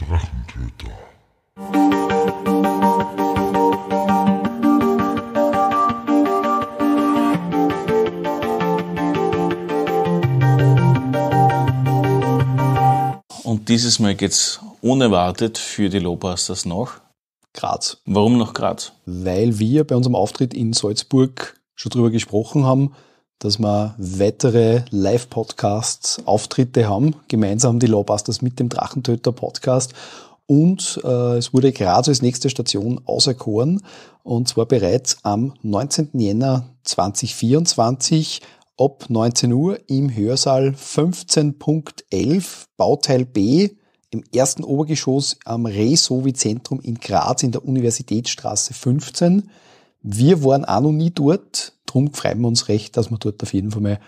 Drachentöter. Und dieses Mal geht's unerwartet für die Lobasters nach Graz. Warum nach Graz? Weil wir bei unserem Auftritt in Salzburg schon drüber gesprochen haben, dass wir weitere Live-Podcasts-Auftritte haben, gemeinsam die Lawbusters mit dem Drachentöter-Podcast. Und äh, es wurde Graz als nächste Station auserkoren, und zwar bereits am 19. Jänner 2024 ab 19 Uhr im Hörsaal 15.11 Bauteil B im ersten Obergeschoss am Resovi-Zentrum in Graz in der Universitätsstraße 15. Wir waren auch noch nie dort darum freuen wir uns recht, dass wir dort auf jeden Fall mal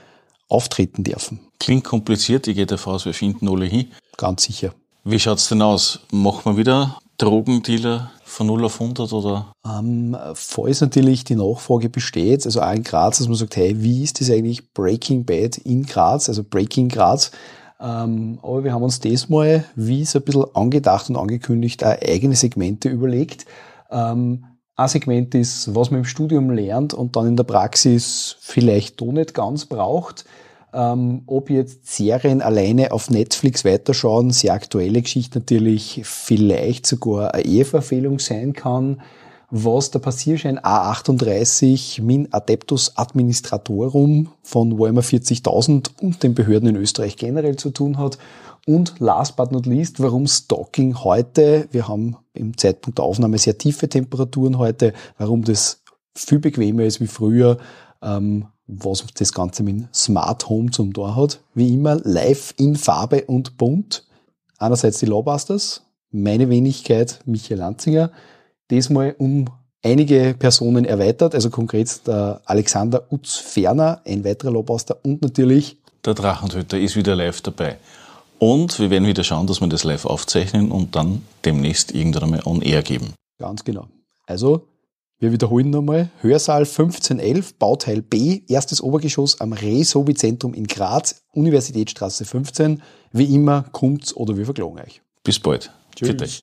auftreten dürfen. Klingt kompliziert, ich gehe davon aus, wir finden alle hin. Ganz sicher. Wie schaut es denn aus? Machen wir wieder Drogendealer von 0 auf 100 oder? Ähm, falls natürlich die Nachfrage besteht, also auch in Graz, dass man sagt, hey, wie ist das eigentlich Breaking Bad in Graz, also Breaking Graz? Ähm, aber wir haben uns diesmal, wie es ein bisschen angedacht und angekündigt, auch eigene Segmente überlegt. Ähm, ein Segment ist, was man im Studium lernt und dann in der Praxis vielleicht doch nicht ganz braucht. Ähm, ob jetzt Serien alleine auf Netflix weiterschauen, sehr aktuelle Geschichte natürlich, vielleicht sogar eine Eheverfehlung sein kann. Was der Passierschein A38 Min Adeptus Administratorum von Warhammer 40.000 und den Behörden in Österreich generell zu tun hat und last but not least, warum Stalking heute? Wir haben im Zeitpunkt der Aufnahme sehr tiefe Temperaturen heute, warum das viel bequemer ist wie früher, ähm, was das Ganze mit Smart Home zum Tor hat. Wie immer, live in Farbe und bunt. Einerseits die Lawbusters, meine Wenigkeit, Michael Lanzinger. Diesmal um einige Personen erweitert, also konkret der Alexander Utz-Ferner, ein weiterer Lobauster und natürlich der Drachentöter ist wieder live dabei. Und wir werden wieder schauen, dass wir das live aufzeichnen und dann demnächst irgendwann mal on air geben. Ganz genau. Also, wir wiederholen nochmal. Hörsaal 1511, Bauteil B, erstes Obergeschoss am Resobi-Zentrum in Graz, Universitätsstraße 15. Wie immer, kommt's oder wir verklagen euch. Bis bald. Tschüss.